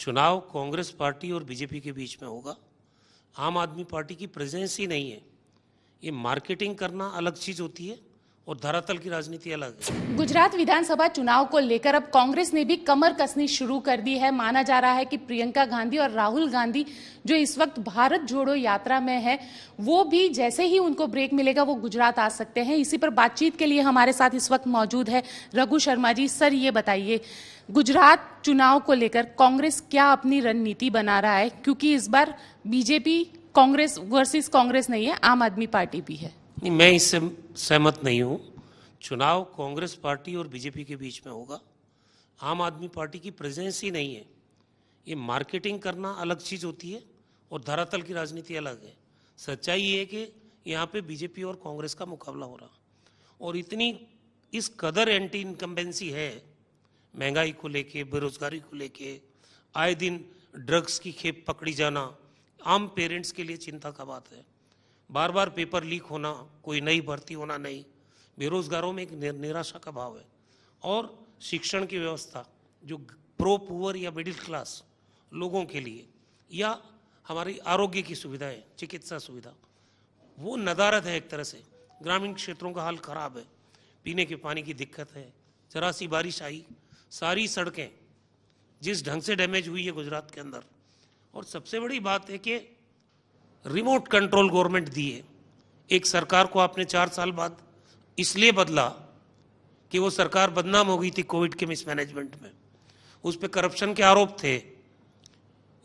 चुनाव कांग्रेस पार्टी और बीजेपी के बीच में होगा आम आदमी पार्टी की प्रेजेंस ही नहीं है ये मार्केटिंग करना अलग चीज़ होती है और धरातल की राजनीति अलग है गुजरात विधानसभा चुनाव को लेकर अब कांग्रेस ने भी कमर कसनी शुरू कर दी है माना जा रहा है कि प्रियंका गांधी और राहुल गांधी जो इस वक्त भारत जोड़ो यात्रा में है वो भी जैसे ही उनको ब्रेक मिलेगा वो गुजरात आ सकते हैं इसी पर बातचीत के लिए हमारे साथ इस वक्त मौजूद है रघु शर्मा जी सर ये बताइए गुजरात चुनाव को लेकर कांग्रेस क्या अपनी रणनीति बना रहा है क्योंकि इस बार बीजेपी कांग्रेस वर्सेस कांग्रेस नहीं है आम आदमी पार्टी भी है नहीं मैं इससे सहमत नहीं हूँ चुनाव कांग्रेस पार्टी और बीजेपी के बीच में होगा आम आदमी पार्टी की प्रेजेंस ही नहीं है ये मार्केटिंग करना अलग चीज़ होती है और धरातल की राजनीति अलग है सच्चाई ये है कि यहाँ पे बीजेपी और कांग्रेस का मुकाबला हो रहा और इतनी इस कदर एंटी इनकम्बेंसी है महंगाई को लेके बेरोजगारी को लेके आए दिन ड्रग्स की खेप पकड़ी जाना आम पेरेंट्स के लिए चिंता का बात है बार बार पेपर लीक होना कोई नई भर्ती होना नहीं बेरोजगारों में एक निराशा का भाव है और शिक्षण की व्यवस्था जो प्रो पुअर या मिडिल क्लास लोगों के लिए या हमारी आरोग्य की सुविधाएं चिकित्सा सुविधा वो नदारत है एक तरह से ग्रामीण क्षेत्रों का हाल खराब है पीने के पानी की दिक्कत है जरा सी बारिश आई सारी सड़कें जिस ढंग से डैमेज हुई है गुजरात के अंदर और सबसे बड़ी बात है कि रिमोट कंट्रोल गवर्नमेंट दिए एक सरकार को आपने चार साल बाद इसलिए बदला कि वो सरकार बदनाम हो गई थी कोविड के मिसमैनेजमेंट में उस पर करप्शन के आरोप थे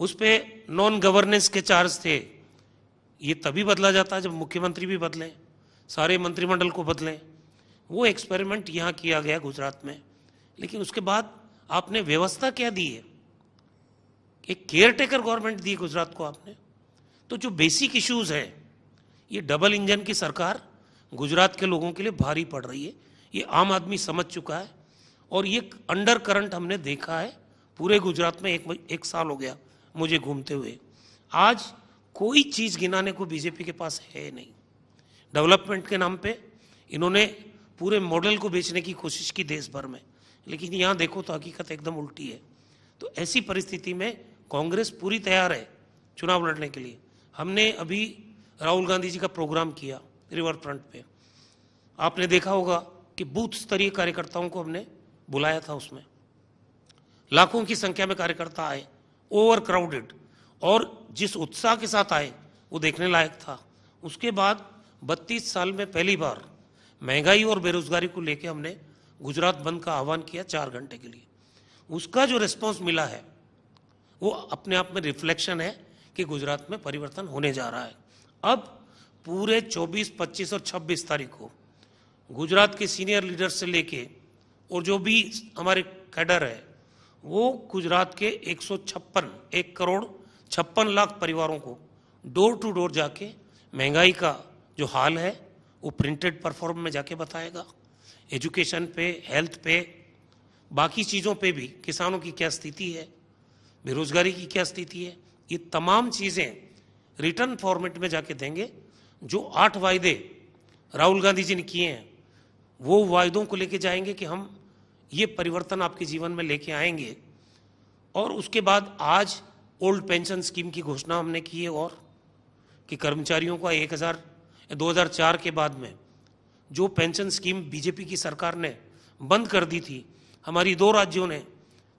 उस पर नॉन गवर्नेंस के चार्ज थे ये तभी बदला जाता है जब मुख्यमंत्री भी बदलें सारे मंत्रिमंडल को बदलें वो एक्सपेरिमेंट यहाँ किया गया गुजरात में लेकिन उसके बाद आपने व्यवस्था क्या दी है एक केयर टेकर गवर्नमेंट दी गुजरात को आपने तो जो बेसिक इश्यूज है ये डबल इंजन की सरकार गुजरात के लोगों के लिए भारी पड़ रही है ये आम आदमी समझ चुका है और ये अंडर करंट हमने देखा है पूरे गुजरात में एक एक साल हो गया मुझे घूमते हुए आज कोई चीज़ गिनाने को बीजेपी के पास है नहीं डेवलपमेंट के नाम पे इन्होंने पूरे मॉडल को बेचने की कोशिश की देश भर में लेकिन यहाँ देखो तो हकीकत एकदम उल्टी है तो ऐसी परिस्थिति में कांग्रेस पूरी तैयार है चुनाव लड़ने के लिए हमने अभी राहुल गांधी जी का प्रोग्राम किया रिवर फ्रंट पे आपने देखा होगा कि बूथ स्तरीय कार्यकर्ताओं को हमने बुलाया था उसमें लाखों की संख्या में कार्यकर्ता आए ओवर क्राउडेड और जिस उत्साह के साथ आए वो देखने लायक था उसके बाद 32 साल में पहली बार महंगाई और बेरोजगारी को लेकर हमने गुजरात बंद का आह्वान किया चार घंटे के लिए उसका जो रिस्पॉन्स मिला है वो अपने आप में रिफ्लेक्शन है कि गुजरात में परिवर्तन होने जा रहा है अब पूरे 24, 25 और 26 तारीख को गुजरात के सीनियर लीडर से लेके और जो भी हमारे कैडर है वो गुजरात के एक सौ छप्पन एक करोड़ छप्पन लाख परिवारों को डोर टू डोर जाके महंगाई का जो हाल है वो प्रिंटेड परफॉर्म में जाके बताएगा एजुकेशन पे हेल्थ पे बाकी चीज़ों पे भी किसानों की क्या स्थिति है बेरोजगारी की क्या स्थिति है ये तमाम चीज़ें रिटर्न फॉर्मेट में जाके देंगे जो आठ वायदे राहुल गांधी जी ने किए हैं वो वायदों को लेके जाएंगे कि हम ये परिवर्तन आपके जीवन में लेके आएंगे और उसके बाद आज ओल्ड पेंशन स्कीम की घोषणा हमने की है और कि कर्मचारियों का एक हज़ार दो हज़ार चार के बाद में जो पेंशन स्कीम बीजेपी की सरकार ने बंद कर दी थी हमारी दो राज्यों ने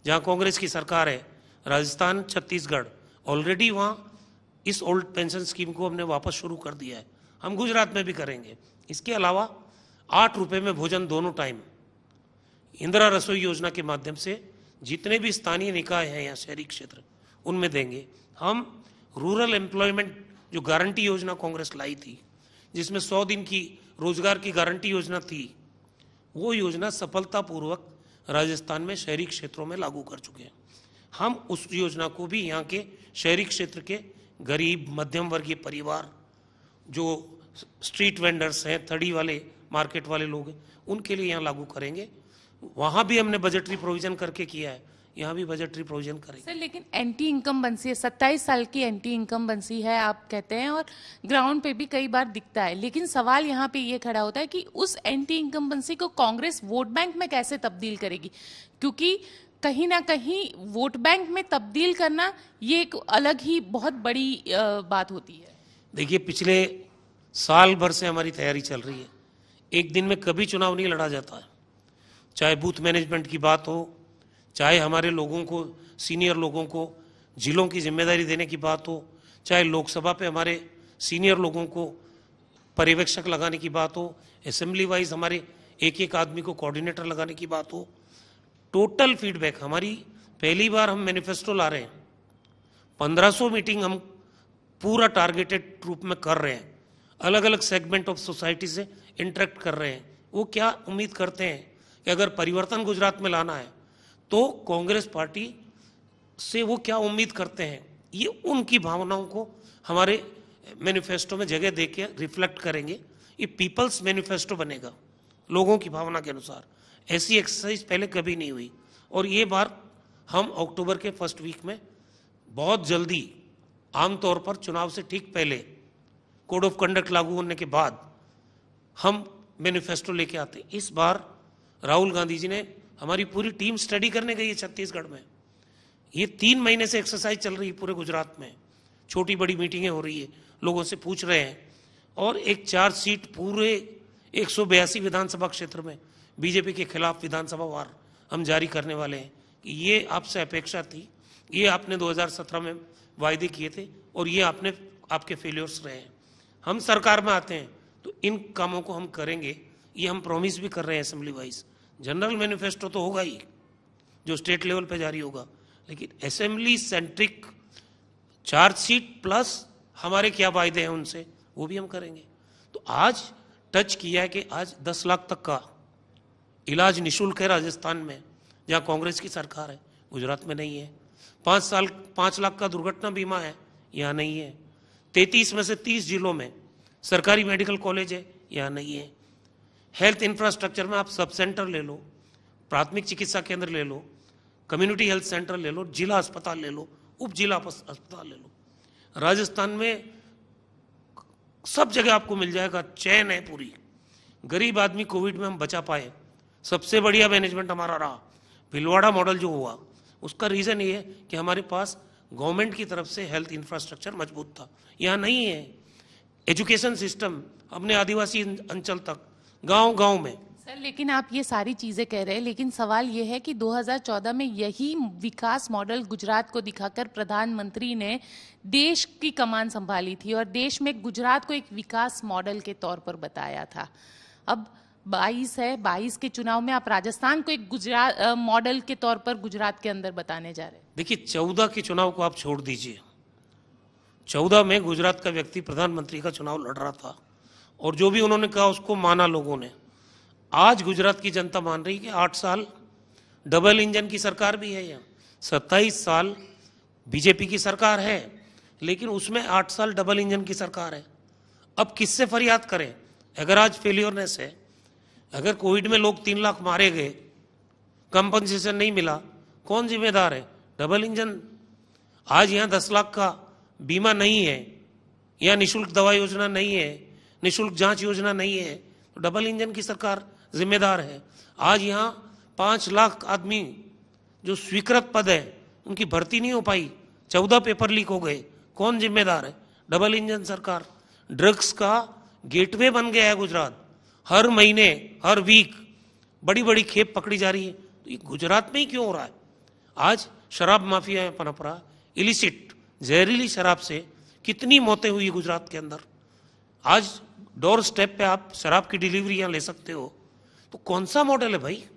जहाँ कांग्रेस की सरकार है राजस्थान छत्तीसगढ़ ऑलरेडी वहाँ इस ओल्ड पेंशन स्कीम को हमने वापस शुरू कर दिया है हम गुजरात में भी करेंगे इसके अलावा आठ रुपये में भोजन दोनों टाइम इंदिरा रसोई योजना के माध्यम से जितने भी स्थानीय निकाय हैं या शहरी क्षेत्र उनमें देंगे हम रूरल एम्प्लॉयमेंट जो गारंटी योजना कांग्रेस लाई थी जिसमें सौ दिन की रोजगार की गारंटी योजना थी वो योजना सफलतापूर्वक राजस्थान में शहरी क्षेत्रों में लागू कर चुके हैं हम उस योजना को भी यहाँ के शहरी क्षेत्र के गरीब मध्यम वर्गीय परिवार जो स्ट्रीट वेंडर्स हैं थड़ी वाले मार्केट वाले लोग हैं उनके लिए यहाँ लागू करेंगे वहाँ भी हमने बजटरी प्रोविजन करके किया है यहाँ भी बजटरी प्रोविजन करेंगे सर लेकिन एंटी इनकम बंसी है सत्ताईस साल की एंटी इनकम बंसी है आप कहते हैं और ग्राउंड पे भी कई बार दिखता है लेकिन सवाल यहाँ पे ये खड़ा होता है कि उस एंटी इनकम बंसी को कांग्रेस वोट बैंक में कैसे तब्दील करेगी क्योंकि कहीं ना कहीं वोट बैंक में तब्दील करना ये एक अलग ही बहुत बड़ी बात होती है देखिए पिछले साल भर से हमारी तैयारी चल रही है एक दिन में कभी चुनाव नहीं लड़ा जाता है चाहे बूथ मैनेजमेंट की बात हो चाहे हमारे लोगों को सीनियर लोगों को जिलों की जिम्मेदारी देने की बात हो चाहे लोकसभा पे हमारे सीनियर लोगों को पर्यवेक्षक लगाने की बात हो असेंबली वाइज हमारे एक एक आदमी को कोऑर्डिनेटर लगाने की बात हो टोटल फीडबैक हमारी पहली बार हम मैनिफेस्टो ला रहे हैं 1500 मीटिंग हम पूरा टारगेटेड रूप में कर रहे हैं अलग अलग सेगमेंट ऑफ सोसाइटी से इंटरेक्ट कर रहे हैं वो क्या उम्मीद करते हैं कि अगर परिवर्तन गुजरात में लाना है तो कांग्रेस पार्टी से वो क्या उम्मीद करते हैं ये उनकी भावनाओं को हमारे मैनिफेस्टो में जगह दे के रिफ्लेक्ट करेंगे ये पीपल्स मैनिफेस्टो बनेगा लोगों की भावना के अनुसार ऐसी एक्सरसाइज पहले कभी नहीं हुई और ये बार हम अक्टूबर के फर्स्ट वीक में बहुत जल्दी आमतौर पर चुनाव से ठीक पहले कोड ऑफ कंडक्ट लागू होने के बाद हम मैनिफेस्टो लेके आते इस बार राहुल गांधी जी ने हमारी पूरी टीम स्टडी करने गई है छत्तीसगढ़ में ये तीन महीने से एक्सरसाइज चल रही है पूरे गुजरात में छोटी बड़ी मीटिंगें हो रही है लोगों से पूछ रहे हैं और एक चार सीट पूरे एक विधानसभा क्षेत्र में बीजेपी के खिलाफ विधानसभा वार हम जारी करने वाले हैं कि ये आपसे अपेक्षा थी ये आपने 2017 में वायदे किए थे और ये आपने आपके फेलियर्स रहे हैं हम सरकार में आते हैं तो इन कामों को हम करेंगे ये हम प्रॉमिस भी कर रहे हैं असेंबली वाइज जनरल मैनिफेस्टो तो होगा ही जो स्टेट लेवल पर जारी होगा लेकिन असेंबली सेंट्रिक चार्जशीट प्लस हमारे क्या वायदे हैं उनसे वो भी हम करेंगे तो आज टच किया है कि आज दस लाख तक का इलाज निशुल्क है राजस्थान में जहाँ कांग्रेस की सरकार है गुजरात में नहीं है पाँच साल पाँच लाख का दुर्घटना बीमा है यहाँ नहीं है तैतीस में से तीस जिलों में सरकारी मेडिकल कॉलेज है यहाँ नहीं है हेल्थ इंफ्रास्ट्रक्चर में आप सब सेंटर ले लो प्राथमिक चिकित्सा केंद्र ले लो कम्युनिटी हेल्थ सेंटर ले लो जिला अस्पताल ले लो उप जिला अस्पताल ले लो राजस्थान में सब जगह आपको मिल जाएगा चैन है पूरी गरीब आदमी कोविड में हम बचा पाए सबसे बढ़िया मैनेजमेंट हमारा रहा भिलवाड़ा मॉडल जो हुआ उसका रीज़न ये है कि हमारे पास गवर्नमेंट की तरफ से हेल्थ इंफ्रास्ट्रक्चर मजबूत था यहाँ नहीं है एजुकेशन सिस्टम अपने आदिवासी अं-, अंचल तक गांव गांव में सर लेकिन आप ये सारी चीज़ें कह रहे हैं लेकिन सवाल ये है कि 2014 में यही विकास मॉडल गुजरात को दिखाकर प्रधानमंत्री ने देश की कमान संभाली थी और देश में गुजरात को एक विकास मॉडल के तौर पर बताया था अब बाईस है बाईस के चुनाव में आप राजस्थान को एक गुजरात मॉडल के तौर पर गुजरात के अंदर बताने जा रहे हैं देखिए चौदह के चुनाव को आप छोड़ दीजिए चौदह में गुजरात का व्यक्ति प्रधानमंत्री का चुनाव लड़ रहा था और जो भी उन्होंने कहा उसको माना लोगों ने आज गुजरात की जनता मान रही कि आठ साल डबल इंजन की सरकार भी है यहाँ सत्ताईस साल बीजेपी की सरकार है लेकिन उसमें आठ साल डबल इंजन की सरकार है अब किससे फरियाद करें अगर आज फेल्योरनेस है अगर कोविड में लोग तीन लाख मारे गए कंपनसेशन नहीं मिला कौन जिम्मेदार है डबल इंजन आज यहाँ दस लाख का बीमा नहीं है यहाँ निशुल्क दवा योजना नहीं है निशुल्क जांच योजना नहीं है तो डबल इंजन की सरकार जिम्मेदार है आज यहाँ पाँच लाख आदमी जो स्वीकृत पद है उनकी भर्ती नहीं हो पाई चौदह पेपर लीक हो गए कौन जिम्मेदार है डबल इंजन सरकार ड्रग्स का गेटवे बन गया है गुजरात हर महीने हर वीक बड़ी बड़ी खेप पकड़ी जा रही है तो ये गुजरात में ही क्यों हो रहा है आज शराब माफिया है पनप इलिसिट जहरीली शराब से कितनी मौतें हुई गुजरात के अंदर आज डोर स्टेप पे आप शराब की डिलीवरियां ले सकते हो तो कौन सा मॉडल है भाई